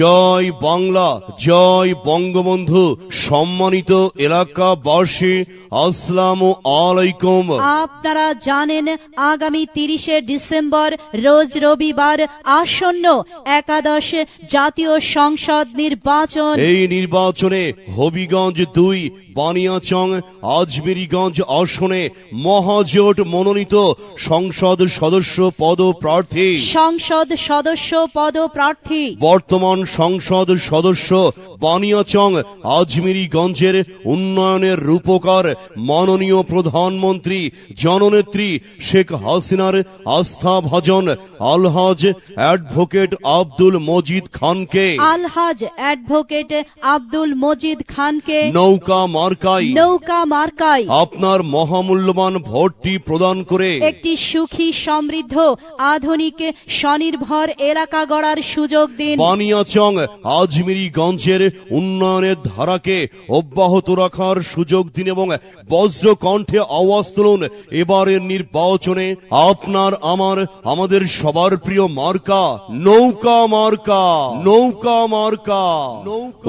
জয় বাংলা জয় বঙ্গবন্ধু সম্মানিত এলাকা বর্ষী আসসালাম আলাইকুম আপনারা জানেন আগামী তিরিশে ডিসেম্বর রোজ রবিবার আসন্ন একাদশ জাতীয় সংসদ নির্বাচন এই নির্বাচনে হবিগঞ্জ দুই বানিয়াচং আজমেরিগঞ্জ আসনে মহাজোট মনোনীত সংসদ সদস্য পদ প্রার্থী সংসদ সদস্য পদ প্রার্থী বর্তমান বর্তমান সংসদ সদস্য বানিয়াচং আজমিরিগঞ্জের উন্নয়নের রূপকার মাননীয় প্রধানমন্ত্রী জননেত্রী শেখ হাসিনার আস্থাভাজন আলহাজ অ্যাডভোকেট আব্দুল মজিদ খানকে আলহাজ অ্যাডভোকেট আব্দুল মজিদ খানকে নৌকা মার্কাই নৌকা মার্কাই আপনার মহামূল্যবান ভোটটি প্রদান করে একটি সুখী সমৃদ্ধ আধুনিক স্বনির্ভর এলাকা গড়ার সুযোগ দিন বানিয়া আজমিরি গঞ্জের উন্নয়নের ধারাকে অব্যাহত রাখার সুযোগ দিন এবং বজ্র কণ্ঠে আওয়াজ তুলুন এবারের নির্বাচনে আপনার আমার আমাদের সবার প্রিয় মার্কা নৌকা মার্কা নৌকা মার্কা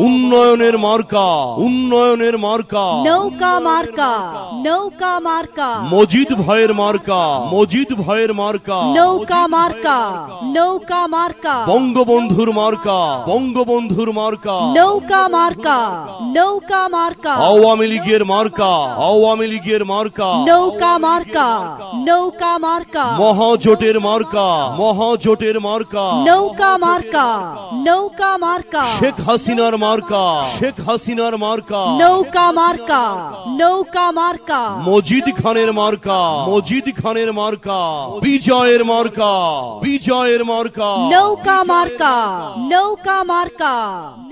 উন্নয়নের মার্কা উন্নয়নের মার্কা নৌকা মার্কা নৌকা মার্কা মজিদ ভাইয়ের মার্কা মজিদ ভাইয়ের মার্কা নৌকা মার্কা নৌকা মার্কা বঙ্গবন্ধুর মার্কা বঙ্গবন্ধুর মার্কা নৌকা মার্কা নৌকা মার্কা আওয়ামী লীগের মার্কা আওয়ামী লীগের মার্কা নৌকা মার্কা নৌকা মার্কা মহাজোটের মার্কা মহাজোটের মার্কা নৌকা মার্কা নৌকা মার্কা শেখ হাসিনার মার্কা শেখ হাসিনার মার্কা নৌকা মার্কা নৌকা মার্কা মজিদ খানের মার্কা মজিদ খানের মার্কা বিজয়ের মার্কা বিজয়ের মার্কা নৌকা মার্কা নৌ নৌকা মার্কা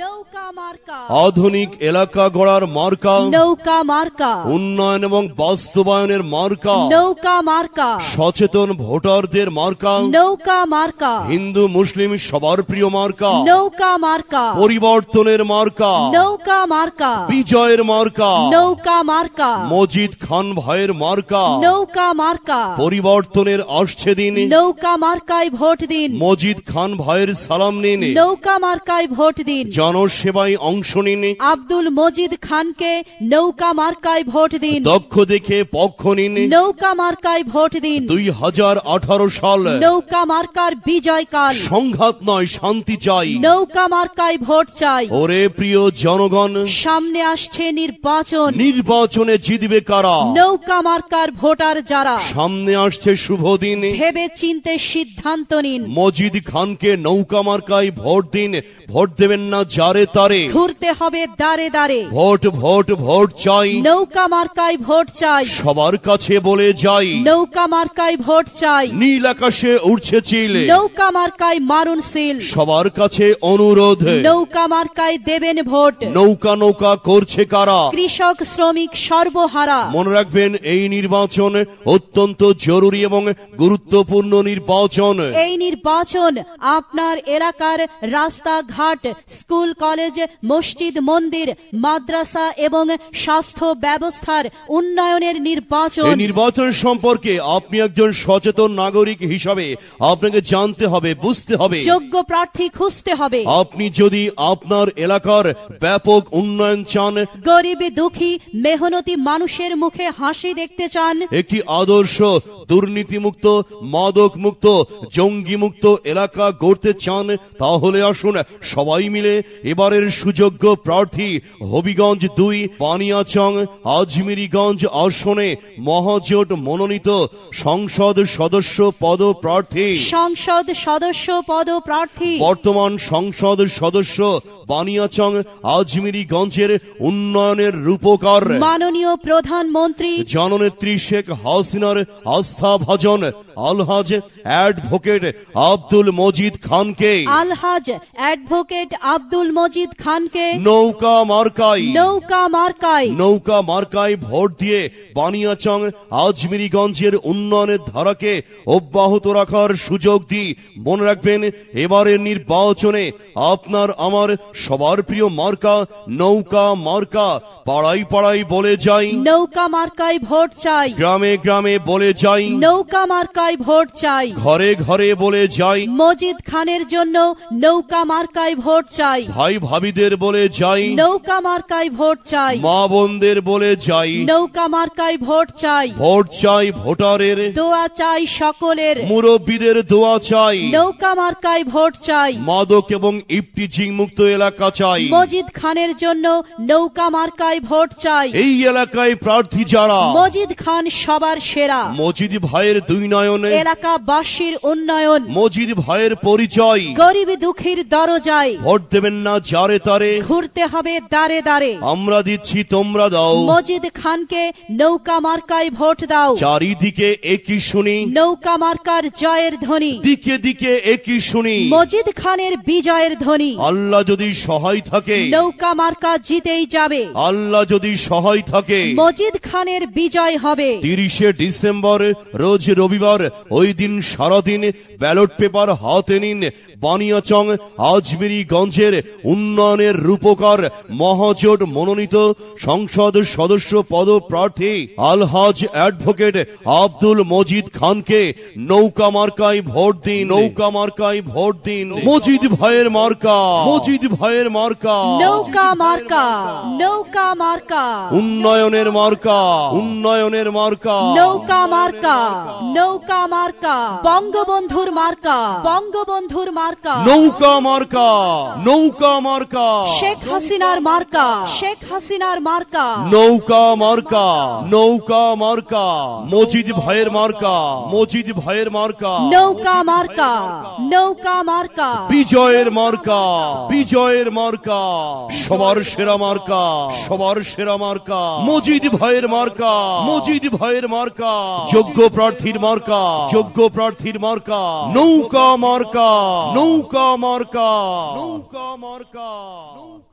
নৌকা মার্কা আধুনিক এলাকা গড়ার মার্কা নৌকা মার্কা উন্নয়ন এবং বাস্তবায়নের মার্কা নৌকা মার্কা সচেতন ভোটারদের মার্কা নৌকা মার্কা হিন্দু মুসলিম সবার প্রিয় মার্কা নৌকা মার্কা পরিবর্তনের মার্কা নৌকা মার্কা বিজয়ের মার্কা নৌকা মার্কা মজিদ খান ভাইয়ের মার্কা নৌকা মার্কা পরিবর্তনের আসছে দিন নৌকা মার্কায় ভোট দিন মজিদ খান ভাইয়ের সালাম নিন নৌকা নৌকা মার্কায় ভোট দিন জনসেবায় অংশ নিন আব্দুল মজিদ খানকে নৌকা মার্কায় ভোট দিন দক্ষ দেখে পক্ষ নিন নৌকা মার্কায় ভোট দিন দুই হাজার আঠারো সাল নৌকা মার্কার বিজয় কাল সংঘাত নয় শান্তি চাই নৌকা মার্কায় ভোট চাই ওরে প্রিয় জনগণ সামনে আসছে নির্বাচন নির্বাচনে জিতবে কারা নৌকা মার্কার ভোটার যারা সামনে আসছে শুভ দিন ভেবে চিনতে সিদ্ধান্ত নিন মজিদ খানকে নৌকা মার্কায় ভোট দিন ভোট দেবেন না যারে তারে ঘুরতে হবে দারে দারে ভোট ভোট ভোট চাই নৌকা মার্কায় ভোট চাই সবার কাছে বলে যাই নৌকা মার্কায় ভোট চাই নীল আকাশে উঠছে চিল নৌকা মার্কায় মারুন সিল সবার কাছে অনুরোধ নৌকা মার্কায় দেবেন ভোট নৌকা নৌকা করছে কারা কৃষক শ্রমিক সর্বহারা মনে রাখবেন এই নির্বাচন অত্যন্ত জরুরি এবং গুরুত্বপূর্ণ নির্বাচন এই নির্বাচন আপনার এলাকার রাস্তা ঘাট স্কুল কলেজ মসজিদ মন্দির মাদ্রাসা এবং স্বাস্থ্য ব্যবস্থার উন্নয়নের নির্বাচন নির্বাচন সম্পর্কে আপনি একজন সচেতন নাগরিক হিসাবে আপনাকে জানতে হবে বুঝতে হবে যোগ্য প্রার্থী খুঁজতে হবে আপনি যদি আপনার এলাকার ব্যাপক উন্নয়ন চান গরিব দুঃখী মেহনতি মানুষের মুখে হাসি দেখতে চান একটি আদর্শ দুর্নীতিমুক্ত মাদক মুক্ত জঙ্গি মুক্ত এলাকা গড়তে চান তাহলে আসুন সবাই মিলে এবারের সুযোগ্য প্রার্থী হবিগঞ্জ দুই পানিয়াচং আজমিরিগঞ্জ আসনে মহাজোট মনোনীত সংসদ সদস্য পদ প্রার্থী সংসদ সদস্য পদ প্রার্থী বর্তমান সংসদ সদস্য বানিয়াচং আজমিরিগঞ্জের উন্নয়নের রূপকার মাননীয় প্রধানমন্ত্রী জননেত্রী শেখ হাসিনার আস্থা আস্থাভাজন আলহাজ অ্যাডভোকেট আব্দুল মজিদ খানকে আলহাজ অ্যাডভোকেট আব্দুল মজিদ খানকে নৌকা মার্কাই নৌকা মার্কাই নৌকা মার্কায় ভোট দিয়ে বানিয়াচং আজমিরিগঞ্জের উন্নয়নের ধারাকে অব্যাহত রাখার সুযোগ দিই মনে রাখবেন এবারের নির্বাচনে আপনার আমার সবার প্রিয় মার্কা নৌকা মার্কা পাড়াই পাড়াই বলে যাই নৌকা মার্কাই ভোট চাই গ্রামে গ্রামে বলে যাই নৌকা মার্কাই ভোট চাই ঘরে ঘরে বলে যাই মজিদ খানের জন্য নৌকা নৌকা মার্কায় ভোট চাই ভাই ভাবিদের বলে যাই নৌকা মার্কায় ভোট চাই মা বোনদের বলে যাই নৌকা মার্কায় ভোট চাই ভোট চাই ভোটারের দোয়া চাই সকলের মুরব্বীদের দোয়া চাই নৌকা মার্কায় ভোট চাই মাদক এবং ইপটিজিং মুক্ত এলাকা চাই মজিদ খানের জন্য নৌকা মার্কায় ভোট চাই এই এলাকায় প্রার্থী যারা মজিদ খান সবার সেরা মজিদ ভাইয়ের দুই নয়নে এলাকাবাসীর উন্নয়ন মজিদ ভাইয়ের পরিচয় গরিব দুঃখীর দরজায় ভোট দেবেন না যারে তারে ঘুরতে হবে দারে দারে আমরা দিচ্ছি তোমরা দাও মজিদ খানকে নৌকা মার্কায় ভোট দাও চারিদিকে একই শুনি নৌকা মার্কার জয়ের ধ্বনি দিকে দিকে একই শুনি মজিদ খানের বিজয়ের ধ্বনি আল্লাহ যদি সহায় থাকে নৌকা মার্কা জিতেই যাবে আল্লাহ যদি সহায় থাকে মজিদ খানের বিজয় হবে তিরিশে ডিসেম্বর রোজ রবিবার ওই দিন সারাদিন ব্যালট পেপার হাতে নিন বানিয়াচং আজমিরিগঞ্জের উন্নয়নের রূপকার মহাজোট মনোনীত সংসদ সদস্য পদপ্রার্থী আলহাজ অ্যাডভোকেট আব্দুল মজিদ খানকে নৌকা মার্কায় ভোট দিন নৌকা মার্কায় ভোট দিন মজিদ ভাইয়ের মার্কা মজিদ ভাইয়ের মার্কা নৌকা মার্কা নৌকা মার্কা উন্নয়নের মার্কা উন্নয়নের মার্কা নৌকা মার্কা নৌকা মার্কা বঙ্গবন্ধুর মার্কা বঙ্গবন্ধুর মার্কা নৌকা মার্কা নৌকা মার্কা শেখ হাসিনার মার্কা শেখ হাসিনার মার্কা নৌকা মার্কা নৌকা মার্কা মজিদ ভাইয়ের মার্কা মজিদ ভাইয়ের মার্কা নৌকা মার্কা নৌকা মার্কা বিজয়ের মার্কা বিজয়ের মার্কা সবার সেরা মার্কা সবার সেরা মার্কা মজিদ ভাইয়ের মার্কা মজিদ ভাইয়ের মার্কা যোগ্য প্রার্থীর মার্কা যোগ্য প্রার্থীর মার্কা নৌকা মার্কা নৌকা মার্কা Morka. Nunca Morka. Nunca.